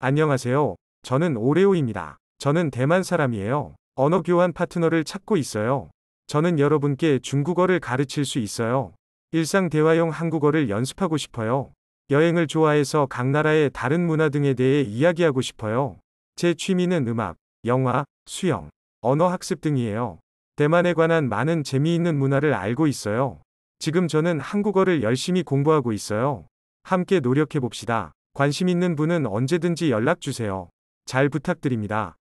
안녕하세요. 저는 오레오입니다. 저는 대만 사람이에요. 언어 교환 파트너를 찾고 있어요. 저는 여러분께 중국어를 가르칠 수 있어요. 일상 대화용 한국어를 연습하고 싶어요. 여행을 좋아해서 각 나라의 다른 문화 등에 대해 이야기하고 싶어요. 제 취미는 음악, 영화, 수영, 언어 학습 등이에요. 대만에 관한 많은 재미있는 문화를 알고 있어요. 지금 저는 한국어를 열심히 공부하고 있어요. 함께 노력해 봅시다. 관심 있는 분은 언제든지 연락 주세요. 잘 부탁드립니다.